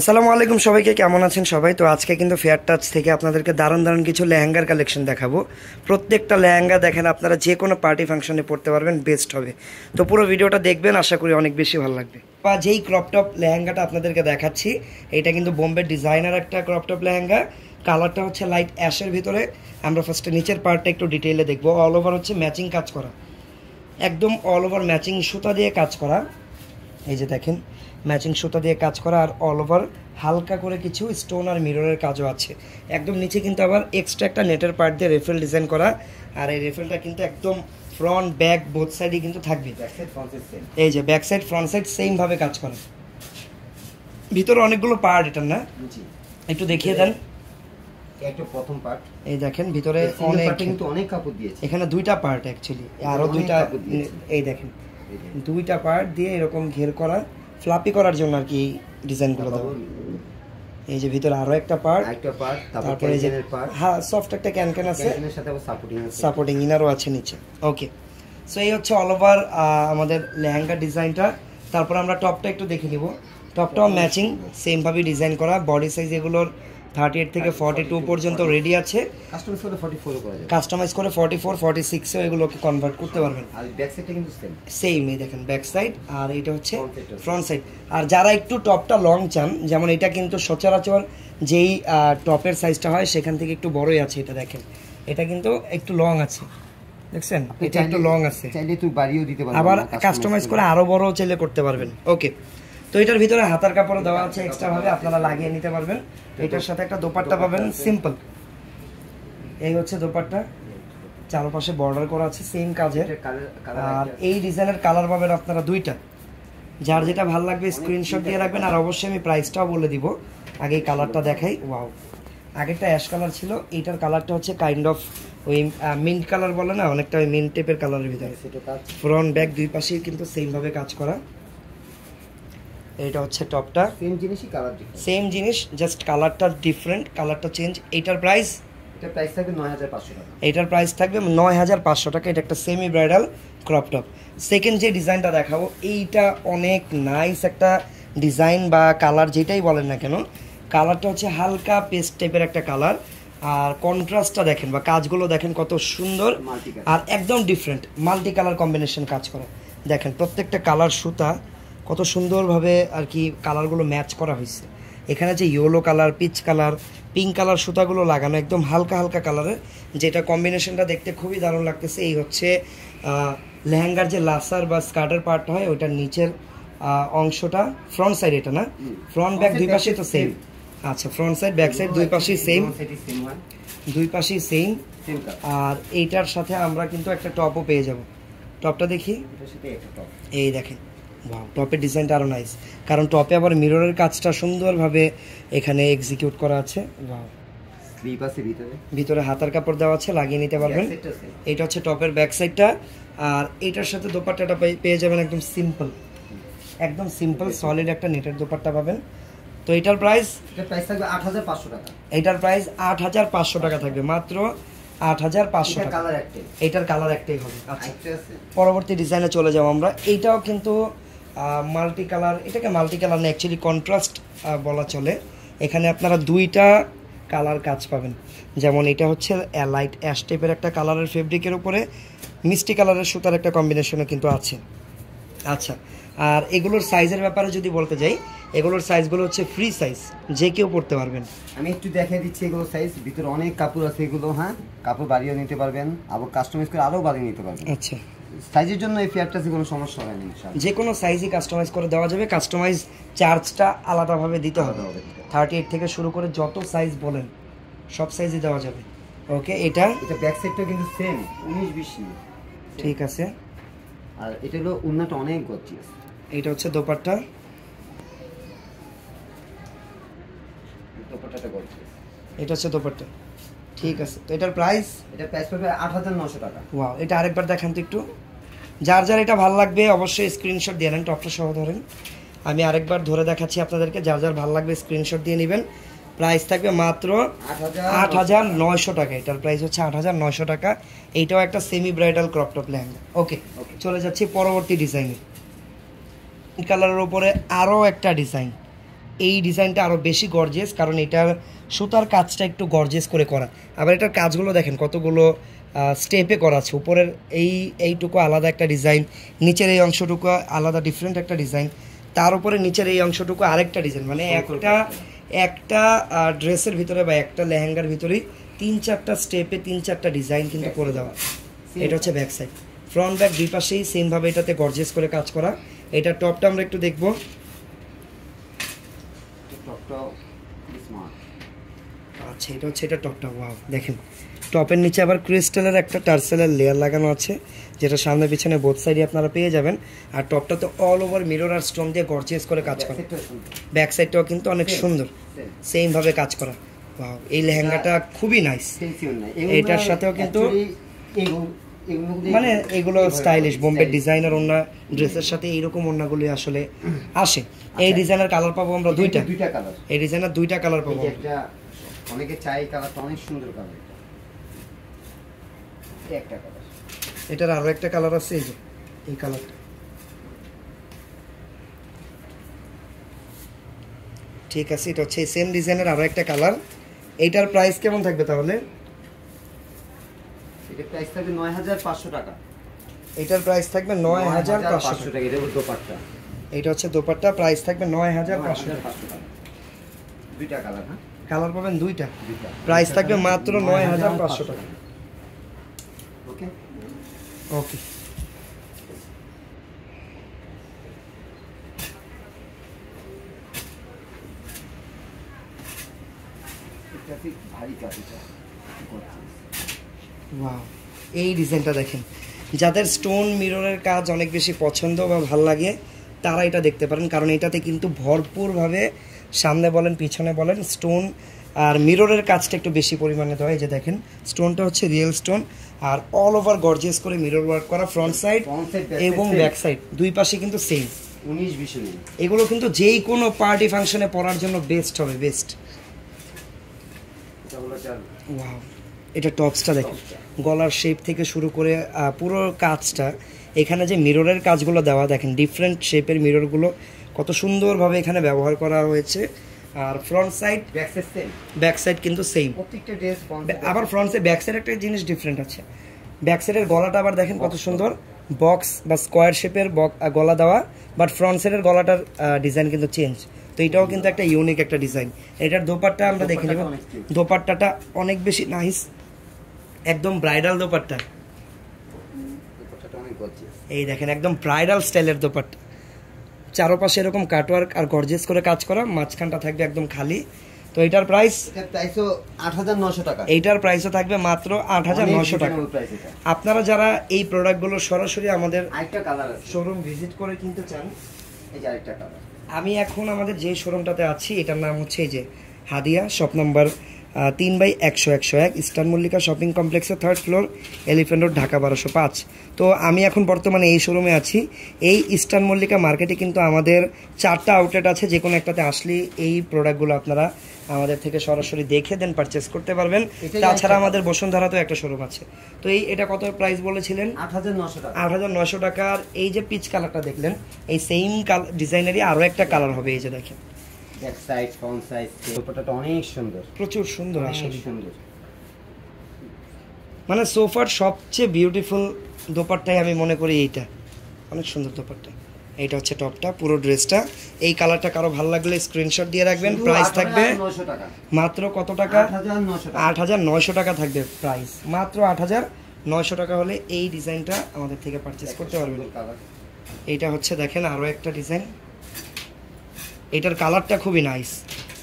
আসসালামু আলাইকুম সবাইকে কেমন আছেন সবাই তো আজকে কিন্তু ফেয়ার টাচ থেকে আপনাদেরকে দারুণ দারুণ কিছু লেহেঙ্গার কালেকশন দেখাবো প্রত্যেকটা লেহেঙ্গা দেখেন আপনারা যে কোনো পার্টি ফাংশনে পড়তে পারবেন বেস্ট হবে তো পুরো ভিডিওটা দেখবেন আশা করি অনেক বেশি ভালো লাগবে বা যেই ক্রপ টপ লেহেঙ্গাটা আপনাদেরকে দেখাচ্ছি এটা কিন্তু বোম্বে ডিজাইনার একটা ক্রপ টপ লেহেঙ্গা কালারটা হচ্ছে লাইট অ্যাশের ভিতরে আমরা ফার্স্টে নিচের পার্টটা একটু ডিটেইলে দেখবো অল ওভার হচ্ছে ম্যাচিং কাজ করা একদম অল ওভার ম্যাচিং সুতা দিয়ে কাজ করা এই যে দেখেন ম্যাচিং সুতা দিয়ে কাজ করা আর অল ওভার হালকা করে কিছু স্টোন আর মিররের কাজও আছে একদম নিচে কিন্তু আবার এক্সট্রা একটা নেটের পার্ট দিয়ে রেফেল ডিজাইন করা আর এই রেফেলটা কিন্তু একদম ফ্রন্ট ব্যাক বোথ সাইডই কিন্তু থাকবে এই যে ব্যাক সাইড ফ্রন্ট সাইড সেমভাবে কাজ করা ভিতরে অনেকগুলো পার্ট এটা না একটু দেখিয়ে দেন প্রথম পার্ট এই দেখেন ভিতরে অনেক কিন্তু অনেক কাপড় দিয়েছে এখানে দুইটা পার্ট অ্যাকচুয়ালি আরো দুইটা এই দেখেন দুইটা পার্ট দিয়ে এরকম ঘের করা ফ্লাপি করার জন্য আর কি ডিজাইন করে দেবো এই যে ভিতরে আরো একটা পার্ট হ্যাঁ, একটা পার্ট তারপরে যে হ্যাঁ সফট একটা ক্যান ক্যান আছে সাথে সাপোর্টিং আছে সাপোর্টিং ইনারও আছে নিচে ওকে সো এই হচ্ছে অল ওভার আমাদের লেহেঙ্গা ডিজাইনটা তারপর আমরা টপটা একটু দেখে নিব টপটাও ম্যাচিং সেমভাবে ডিজাইন করা বডি সাইজ এগুলোর থার্টি এইট থেকে ফর্টি টু পর্যন্ত রেডি আছে কাস্টমাইজ করে ফর্টি ফোর ফর্টি সিক্সে এগুলোকে কনভার্ট করতে পারবেন সেম এই দেখেন ব্যাক সাইড আর এটা হচ্ছে ফ্রন্ট সাইড আর যারা একটু টপটা লং চান যেমন এটা কিন্তু সচরাচর যেই টপের সাইজটা হয় সেখান থেকে একটু বড়ই আছে এটা দেখেন এটা কিন্তু একটু লং আছে দেখছেন এটা একটু লং আছে আবার কাস্টমাইজ করে আরও বড় চাইলে করতে পারবেন ওকে তো এটার ভিতরে হাতার কাপড় দেওয়া আছে এক্সট্রা ভাবে আপনারা লাগিয়ে নিতে পারবেন তো এটার সাথে একটা দোপাট্টা পাবেন সিম্পল এই হচ্ছে দোপাট্টা চারপাশে বর্ডার করা আছে সেম কাজের আর এই ডিজাইনের কালার পাবেন আপনারা দুইটা যার যেটা ভালো লাগবে স্ক্রিনশট দিয়ে রাখবেন আর অবশ্যই আমি প্রাইসটাও বলে দিব আগে এই কালারটা দেখাই ওয়াও আগেরটা অ্যাশ কালার ছিল এইটার কালারটা হচ্ছে কাইন্ড অফ ওই মিন্ট কালার বলে না অনেকটা ওই মিন্ট টেপের কালারের ভিতরে ফ্রন্ট ব্যাক দুই পাশেই কিন্তু সেমভাবে কাজ করা এটা হচ্ছে টপটা সেম জিনিসই কালার সেম জিনিস জাস্ট কালারটা ডিফারেন্ট কালারটা চেঞ্জ এটার প্রাইস এটার প্রাইস থাকবে নয় হাজার পাঁচশো টাকা এটার প্রাইস থাকবে নয় হাজার পাঁচশো টাকা এটা একটা semi bridal crop top second যে ডিজাইনটা দেখাবো এইটা অনেক নাইস একটা ডিজাইন বা কালার যেটাই বলেন না কেন কালারটা হচ্ছে হালকা পেস্ট টাইপের একটা কালার আর কন্ট্রাস্টটা দেখেন বা কাজগুলো দেখেন কত সুন্দর আর একদম ডিফারেন্ট মাল্টি কালার কম্বিনেশন কাজ করে দেখেন প্রত্যেকটা কালার সুতা কত সুন্দরভাবে আর কি কালারগুলো ম্যাচ করা হয়েছে এখানে যে yellow colour peach colour pink colour সুতাগুলো লাগানো একদম হালকা হালকা কালারের যেটা কম্বিনেশনটা দেখতে খুবই দারুণ লাগতেছে এই হচ্ছে লেহেঙ্গার যে লাসার বা স্কার্টের পার্টটা হয় ওইটার নিচের অংশটা ফ্রন্ট সাইড এটা না ফ্রন্ট আচ্ছা, ব্যাক দুই পাশেই তো সেম আচ্ছা ফ্রন্ট সাইড ব্যাক সাইড দুই পাশেই সেম দুই পাশেই সেম আর এইটার সাথে আমরা কিন্তু একটা টপও পেয়ে যাব টপটা দেখি এই দেখেন ওয়াও টপের ডিজাইনটা আরও নাইস কারণ টপে আবার মিররের কাজটা সুন্দরভাবে এখানে এক্সিকিউট করা আছে ওয়াও ভিতরে হাতার কাপড় দেওয়া আছে লাগিয়ে নিতে পারবেন এটা হচ্ছে টপের ব্যাক সাইডটা আর এটার সাথে দোপাট্টাটা পেয়ে যাবেন একদম সিম্পল একদম সিম্পল সলিড একটা নেটের দোপাট্টা পাবেন তো এটার প্রাইস প্রাইস থাকবে আট হাজার পাঁচশো টাকা এটার প্রাইস আট হাজার পাঁচশো টাকা থাকবে মাত্র আট হাজার পাঁচশো টাকা এটার কালার একটাই হবে আচ্ছা। পরবর্তী ডিজাইনে চলে যাবো আমরা এইটাও কিন্তু মাল্টি কালার এটাকে মাল্টি কালার না অ্যাকচুয়ালি কন্ট্রাস্ট বলা চলে এখানে আপনারা দুইটা কালার কাজ পাবেন যেমন এটা হচ্ছে লাইট অ্যাশ টাইপের একটা কালারের ফেব্রিকের উপরে মিষ্টি কালারের সুতার একটা কম্বিনেশনও কিন্তু আছে আচ্ছা আর এগুলোর সাইজের ব্যাপারে যদি বলতে যাই এগুলোর সাইজগুলো হচ্ছে ফ্রি সাইজ যে কেউ পড়তে পারবেন আমি একটু দেখিয়ে দিচ্ছি এগুলোর সাইজ ভিতরে অনেক কাপড় আছে এগুলো হ্যাঁ কাপড় বাড়িয়ে নিতে পারবেন আবার কাস্টমাইজ করে আরও বাড়িয়ে নিতে পারবেন আচ্ছা সাইজের জন্য এই ফিয়ারটাতে কোনো সমস্যা হয় না যে কোনো সাইজই কাস্টমাইজ করে দেওয়া যাবে কাস্টমাইজ চার্জটা আলাদাভাবে দিতে হবে থার্টি এইট থেকে শুরু করে যত সাইজ বলেন সব সাইজই দেওয়া যাবে ওকে এটা এটা ব্যাক সাইডটা কিন্তু সেম উনিশ বিশ ঠিক আছে আর এটা হলো উন্নাটা অনেক গজিয়াস এটা হচ্ছে দোপাট্টা এটা হচ্ছে দোপাট্টা ঠিক আছে তো এটার প্রাইস এটা প্রাইস পড়বে আট হাজার নশো টাকা ওয়াও এটা আরেকবার দেখান তো একটু যার যার এটা ভালো লাগবে অবশ্যই স্ক্রিনশট দিয়ে নেন টপটা সহ ধরেন আমি আরেকবার ধরে দেখাচ্ছি আপনাদেরকে যার যার ভালো লাগবে স্ক্রিনশট দিয়ে নেবেন প্রাইস থাকবে মাত্র আট হাজার নয়শো টাকা এটার প্রাইস হচ্ছে আট হাজার টাকা এইটাও একটা semi bridal crop top lehenga okay চলে যাচ্ছি পরবর্তী ডিজাইনে কালারের ওপরে আরও একটা ডিজাইন এই ডিজাইনটা আরও বেশি গর্জেস কারণ এটার সুতার কাজটা একটু গর্জেস করে করা আবার এটার কাজগুলো দেখেন কতগুলো স্টেপে করা আছে উপরের এই এইটুকু আলাদা একটা ডিজাইন নিচের এই অংশটুকু আলাদা ডিফারেন্ট একটা ডিজাইন তার উপরে নিচের এই অংশটুকু আরেকটা ডিজাইন মানে একটা একটা ড্রেসের ভিতরে বা একটা লেহেঙ্গার ভিতরেই তিন চারটা স্টেপে তিন চারটা ডিজাইন কিন্তু করে দেওয়া এটা হচ্ছে ব্যাক সাইড ফ্রন্ট ব্যাক দুই পাশেই সেমভাবে এটাতে গর্জেস করে কাজ করা এটা টপটা আমরা একটু দেখবো আচ্ছা এটা হচ্ছে এটা টপটা ওয়াও দেখেন টপের নিচে আবার ক্রিস্টালের একটা টার্সেলের লেয়ার লাগানো আছে যেটা সামনে পিছনে বোথ সাইডে আপনারা পেয়ে যাবেন আর টপটা তো অল ওভার মিরর আর স্টোন দিয়ে গর্জিয়াস করে কাজ করে ব্যাক সাইডটাও কিন্তু অনেক সুন্দর সেমভাবে কাজ করা ওয়াও এই লেহেঙ্গাটা খুবই নাইস এটার সাথেও কিন্তু মানে এগুলো স্টাইলিশ বোম্বে ডিজাইনার অন্য ড্রেসের সাথে এইরকম অন্যগুলি আসলে আসে এই ডিজাইনার আচ্ছা। কালার পাবো আমরা দুইটা এই ডিজাইনার দুইটা কালার পাবো অনেকে চাই কালারটা অনেক সুন্দর কালার এটা একটা কালার এটার আরো একটা কালার আছে এই যে এই কালারটা ঠিক আছে এটা হচ্ছে সেম ডিজাইনের আরও একটা কালার এইটার প্রাইস কেমন থাকবে তাহলে এটার প্রাইস থাকবে নয় হাজার পাঁচশো টাকা এটার প্রাইস থাকবে নয় হাজার পাঁচশো টাকা এটা দোপাট্টা এটা হচ্ছে দোপাট্টা প্রাইস থাকবে নয় হাজার পাঁচশো টাকা দুইটা কালার হ্যাঁ কালার পাবেন দুইটা প্রাইস থাকবে মাত্র নয় হাজার পাঁচশো টাকা ওকে ওকে এই ডিজাইনটা দেখেন যাদের স্টোন মিররের কাজ অনেক বেশি পছন্দ বা ভাল লাগে তারা এটা দেখতে পারেন কারণ এটাতে কিন্তু ভরপুরভাবে সামনে বলেন পিছনে বলেন স্টোন আর মিররের কাজটা একটু বেশি পরিমাণে দেওয়া যে দেখেন স্টোনটা হচ্ছে রিয়েল স্টোন আর অল ওভার গর্জিয়াস করে মিরর ওয়ার্ক করা ফ্রন্ট সাইড এবং ব্যাক সাইড দুই পাশে কিন্তু সেম এগুলো কিন্তু যেই কোনো পার্টি ফাংশনে পড়ার জন্য বেস্ট হবে বেস্ট এটা টপসটা দেখেন গলার শেপ থেকে শুরু করে পুরো কাজটা এখানে যে মিররের কাজগুলো দেওয়া দেখেন ডিফারেন্ট শেপের মিররগুলো কত সুন্দরভাবে এখানে ব্যবহার করা হয়েছে আর ফ্রন্ট সাইড ব্যাক সাইড কিন্তু সেম আবার ফ্রন্ট সাইড ব্যাক সাইড একটা জিনিস ডিফারেন্ট আছে ব্যাক সাইডের গলাটা আবার দেখেন কত সুন্দর বক্স বা স্কোয়ার শেপের গলা দেওয়া বাট ফ্রন্ট সাইডের গলাটার ডিজাইন কিন্তু চেঞ্জ তো এটাও কিন্তু একটা ইউনিক একটা ডিজাইন এটার দোপারটা আমরা দেখে নেব দোপারটাটা অনেক বেশি নাইস একদম ব্রাইডাল দোপারটা এই দেখেন একদম ব্রাইডাল স্টাইলের দোপারটা চারপাশে এরকম কাটওয়ার্ক আর গর্জেস করে কাজ করা মাঝখানটা থাকবে একদম খালি তো এটার প্রাইস টাকা এইটার প্রাইসও থাকবে মাত্র আট হাজার নশো টাকা আপনারা যারা এই প্রোডাক্টগুলো সরাসরি আমাদের শোরুম ভিজিট করে কিনতে চান আমি এখন আমাদের যে শোরুমটাতে আছি এটার নাম হচ্ছে এই যে হাদিয়া শপ নাম্বার তিন বাই একশো একশো এক ইস্টার্ন মল্লিকা শপিং কমপ্লেক্সের third floor Elephant Road Dhaka বারোশো পাঁচ তো আমি এখন বর্তমানে এই শোরুমে আছি এই ইস্টার্ন মল্লিকা মার্কেটে কিন্তু আমাদের চারটা আউটলেট আছে যে কোনো একটাতে আসলে এই প্রোডাক্টগুলো আপনারা আমাদের থেকে সরাসরি দেখে দেন পারচেস করতে পারবেন তাছাড়া আমাদের বসুন্ধরাতেও একটা শোরুম আছে তো এই এটা কত প্রাইস বলেছিলেন আট হাজার নশো টাকা আট হাজার নশো টাকার এই যে পিচ কালারটা দেখলেন এই সেম কালার ডিজাইনেরই আরও একটা কালার হবে এই যে দেখেন এক সাইড ফ্রন্ট সাইড সোফাটা অনেক সুন্দর প্রচুর সুন্দর আসলে সুন্দর মানে সোফার সবচেয়ে বিউটিফুল দোপারটাই আমি মনে করি এইটা অনেক সুন্দর দোপারটা এইটা হচ্ছে টপটা পুরো ড্রেসটা এই কালারটা কারো ভালো লাগলে স্ক্রিনশট দিয়ে রাখবেন প্রাইস থাকবে মাত্র কত টাকা আট হাজার নয়শো টাকা থাকবে প্রাইস মাত্র আট হাজার নয়শো টাকা হলে এই ডিজাইনটা আমাদের থেকে পারচেস করতে পারবেন এইটা হচ্ছে দেখেন আরও একটা ডিজাইন এটার কালারটা খুবই নাইস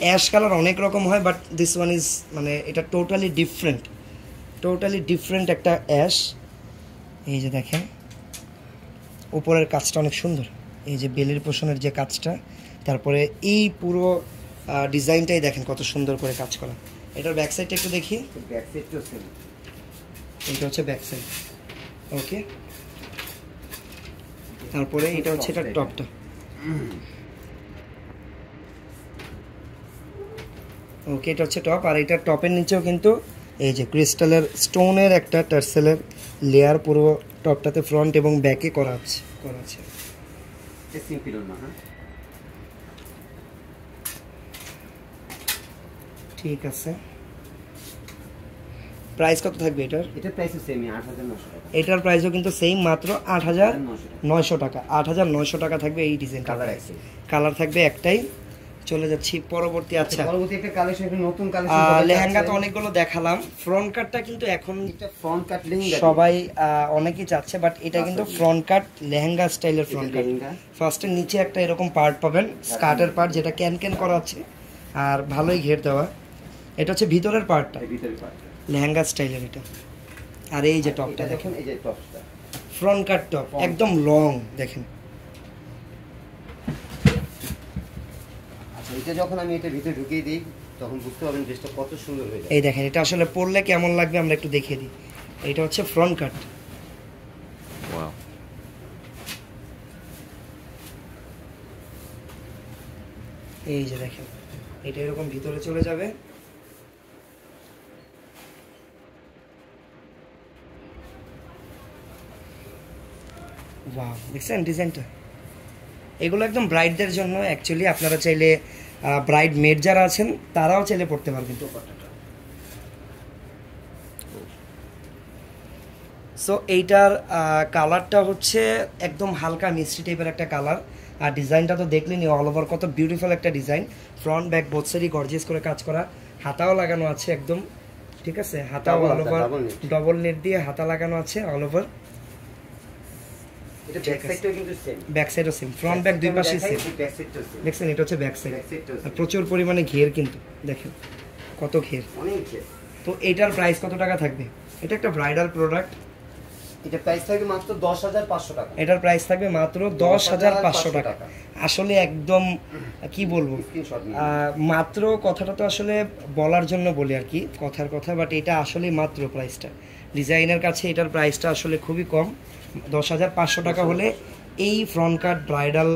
অ্যাশ কালার অনেক রকম হয় বাট দিস ওয়ান ইজ মানে এটা টোটালি ডিফারেন্ট টোটালি ডিফারেন্ট একটা অ্যাশ এই যে দেখেন উপরের কাজটা অনেক সুন্দর এই যে বেলির পোষণের যে কাজটা তারপরে এই পুরো ডিজাইনটাই দেখেন কত সুন্দর করে কাজ করা এটার ব্যাক সাইডটা একটু দেখি এটা হচ্ছে ব্যাক সাইড ওকে তারপরে এটা হচ্ছে এটা টপটা ওকে এটা হচ্ছে টপ আর এটা টপের নিচেও কিন্তু এই যে ক্রিস্টালের স্টোনের একটা টার্সেলের লেয়ার পুরো টপটাতে ফ্রন্ট এবং ব্যাকে করা আছে করা আছে ঠিক আছে প্রাইস কত থাকবে এটার এটার প্রাইসও সেমই 8900 এটার প্রাইসও কিন্তু সেম মাত্র 8900 টাকা 8900 টাকা থাকবে এই ডিজাইন কালার কালার থাকবে একটাই চলে যাচ্ছি পরবর্তী আচ্ছা পরবর্তী একটা কালেকশন নতুন কালেকশন লেহেঙ্গা তো অনেকগুলো দেখালাম ফ্রন্ট কাটটা কিন্তু এখন ফ্রন্ট কাট সবাই অনেকেই চাচ্ছে বাট এটা আচ্ছা। কিন্তু ফ্রন্ট কাট লেহেঙ্গা স্টাইলের ফ্রন্ট কাট ফার্স্টের নিচে একটা এরকম পার্ট পাবেন স্কার্টের পার্ট যেটা ক্যান ক্যান করা আছে আর ভালোই ঘের দেওয়া এটা হচ্ছে ভিতরের পার্টটা লেহেঙ্গা স্টাইলের এটা আর এই যে টপটা দেখেন এই যে টপটা ফ্রন্ট কাট টপ একদম লং দেখেন আচ্ছা, যখন আমি এটা ভিতরে ঢুকিয়ে দিই তখন বুঝতে পারবেন কত সুন্দর এই দেখেন এটা আসলে পড়লে কেমন লাগবে আমরা একটু দেখিয়ে দিই এটা হচ্ছে ফ্রন্ট কাট এই যে দেখেন এটা এরকম ভিতরে চলে যাবে ওয়াও দেখছেন ডিজাইনটা এগুলো একদম ব্রাইডদের জন্য অ্যাকচুয়ালি আপনারা চাইলে ব্রাইড মেড যারা আছেন তারাও চাইলে পড়তে পারবেন দোপাট্টাটা সো এইটার কালারটা হচ্ছে একদম হালকা মিষ্টি টাইপের একটা কালার আর ডিজাইনটা তো দেখলেনি অল ওভার কত বিউটিফুল একটা ডিজাইন ফ্রন্ট ব্যাক বোথসেরই গর্জিয়াস করে কাজ করা হাতাও লাগানো আছে একদম ঠিক আছে হাতাও অল ওভার ডবল নেট দিয়ে হাতা লাগানো আছে অল ওভার প্রচুর পরিমাণে ঘের কিন্তু দেখেন কত ঘের তো এটার প্রাইস কত টাকা থাকবে এটা একটা ব্রাইডাল প্রোডাক্ট প্রাইস থাকবে মাত্র দশ হাজার পাঁচশো টাকা আসলে একদম কি বলবো মাত্র কথাটা তো আসলে বলার জন্য বলি আর কি কথার কথা বাট এটা আসলে মাত্র প্রাইসটা ডিজাইনের কাছে এটার প্রাইসটা আসলে খুবই কম দশ হাজার পাঁচশো টাকা হলে এই ফ্রন্ট কাট ব্রাইডাল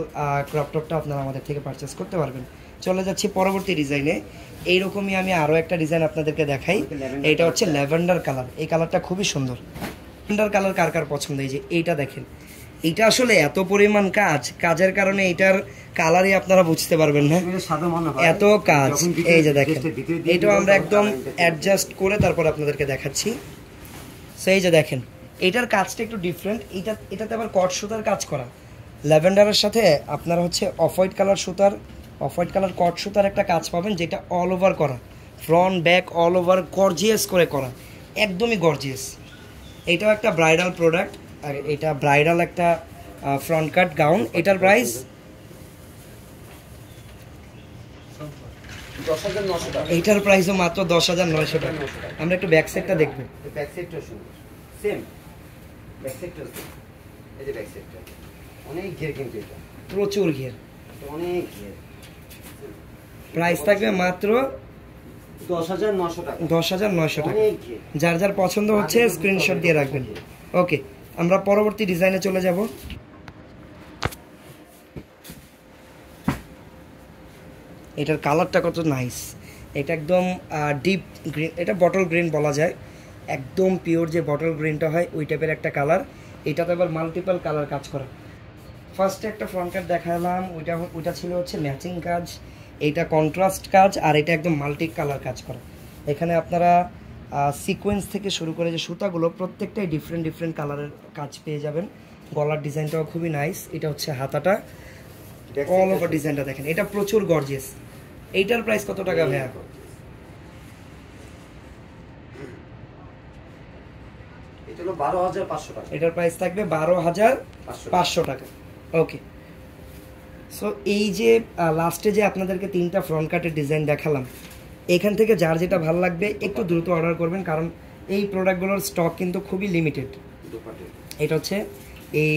ক্রপটপটা আপনারা আমাদের থেকে পারচেস করতে পারবেন চলে যাচ্ছি পরবর্তী ডিজাইনে এইরকমই আমি আরও একটা ডিজাইন আপনাদেরকে দেখাই এটা হচ্ছে ল্যাভেন্ডার কালার এই কালারটা খুবই সুন্দর ল্যাভেন্ডার কালার কার কার পছন্দ এই যে এইটা দেখেন এটা আসলে এত পরিমাণ কাজ কাজের কারণে এটার কালারই আপনারা বুঝতে পারবেন না এত কাজ এই যে দেখেন এটাও আমরা একদম অ্যাডজাস্ট করে তারপর আপনাদেরকে দেখাচ্ছি সেই যে দেখেন এটার কাজটা একটু ডিফারেন্ট এটা এটাতে আবার কট সুতার কাজ করা ল্যাভেন্ডারের সাথে আপনারা হচ্ছে অফ হোয়াইট কালার সুতার অফ হোয়াইট কালার কট সুতার একটা কাজ পাবেন যেটা অল ওভার করা front back all over gorgeous করে করা একদমই গর্জিয়াস এটাও একটা ব্রাইডাল প্রোডাক্ট আর এটা ব্রাইডাল একটা ফ্রন্ট কাট গাউন এটার প্রাইস এইটার প্রাইসও মাত্র দশ হাজার নয়শো টাকা আমরা একটু ব্যাক সাইডটা দেখবো ব্যাক সেম প্রচুর ঘের অনেক ঘের প্রাইস থাকবে মাত্র দশ হাজার নশো টাকা দশ হাজার নশো টাকা যার যার পছন্দ হচ্ছে স্ক্রিনশট দিয়ে রাখবেন ওকে আমরা পরবর্তী ডিজাইনে চলে যাব এটার কালারটা কত নাইস এটা একদম ডিপ গ্রিন এটা বটল গ্রিন বলা যায় একদম পিওর যে বটল গ্রিনটা হয় ওই টাইপের একটা কালার এটাতে আবার মাল্টিপাল কালার কাজ করা ফার্স্টে একটা ফ্রন্ট কাট দেখালাম ওইটা ওইটা ছিল হচ্ছে ম্যাচিং কাজ এটা কন্ট্রাস্ট কাজ আর এটা একদম মাল্টি কালার কাজ করা এখানে আপনারা সিকোয়েন্স থেকে শুরু করে যে সুতাগুলো প্রত্যেকটাই ডিফারেন্ট ডিফারেন্ট কালারের কাজ পেয়ে যাবেন গলার ডিজাইনটাও খুবই নাইস এটা হচ্ছে হাতাটা অল ওভার ডিজাইনটা দেখেন এটা প্রচুর গর্জিয়াস এইটার প্রাইস কত টাকা ভাইয়া এটার প্রাইস থাকবে বারো হাজার পাঁচশো টাকা ওকে সো এই যে লাস্টে যে আপনাদেরকে তিনটা ফ্রন্ট কাটের ডিজাইন দেখালাম এখান থেকে যার যেটা ভালো লাগবে একটু দ্রুত অর্ডার করবেন কারণ এই প্রোডাক্টগুলোর স্টক কিন্তু খুবই লিমিটেড এটা হচ্ছে এই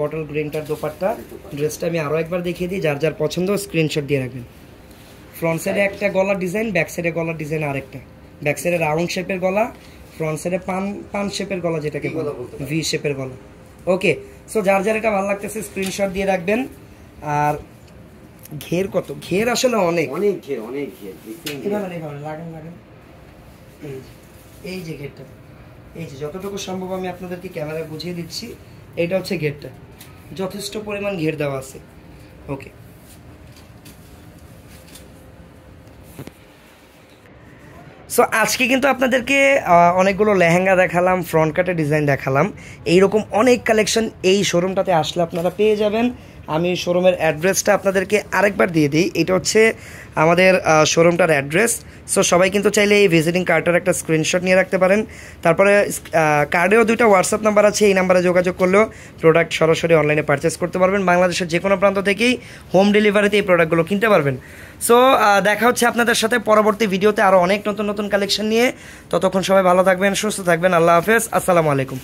বটল গ্রিনটার দোপারটা ড্রেসটা আমি আরও একবার দেখিয়ে দিই যার যার পছন্দ স্ক্রিনশট দিয়ে রাখবেন ফ্রন্ট সাইডে একটা গলার ডিজাইন ব্যাক সাইডে গলার ডিজাইন আরেকটা ব্যাক সাইডে রাউন্ড শেপের গলা ফ্রন্ট পান পান শেপের গলা যেটাকে বলা ভি শেপের গলা ওকে সো যার যার এটা ভালো লাগতেছে স্ক্রিনশট দিয়ে রাখবেন আর ঘের কত ঘের আসলে অনেক অনেক ঘের অনেক ঘের লাগান লাগান এই এই যে ঘেরটা এই যে যতটুকু সম্ভব আমি আপনাদেরকে ক্যামেরায় বুঝিয়ে দিচ্ছি এটা হচ্ছে ঘেরটা যথেষ্ট পরিমাণ ঘের দেওয়া আছে ওকে সো আজকে কিন্তু আপনাদেরকে অনেকগুলো লেহেঙ্গা দেখালাম ফ্রন্ট কাটের ডিজাইন দেখালাম এইরকম অনেক কালেকশন এই শোরুমটাতে আসলে আপনারা পেয়ে যাবেন আমি শোরুমের অ্যাড্রেসটা আপনাদেরকে আরেকবার দিয়ে দিই এটা হচ্ছে আমাদের শোরুমটার অ্যাড্রেস সো সবাই কিন্তু চাইলে এই ভিজিটিং কার্ডটার একটা স্ক্রিনশট নিয়ে রাখতে পারেন তারপরে কার্ডেও দুইটা হোয়াটসঅ্যাপ নাম্বার আছে এই নাম্বারে যোগাযোগ করলেও প্রোডাক্ট সরাসরি অনলাইনে পারচেস করতে পারবেন বাংলাদেশের যে কোনো প্রান্ত থেকেই হোম ডেলিভারিতে এই প্রোডাক্টগুলো কিনতে পারবেন সো দেখা হচ্ছে আপনাদের সাথে পরবর্তী ভিডিওতে আরও অনেক নতুন নতুন কালেকশন নিয়ে ততক্ষণ সবাই ভালো থাকবেন সুস্থ থাকবেন আল্লাহ হাফেজ আসসালামু আলাইকুম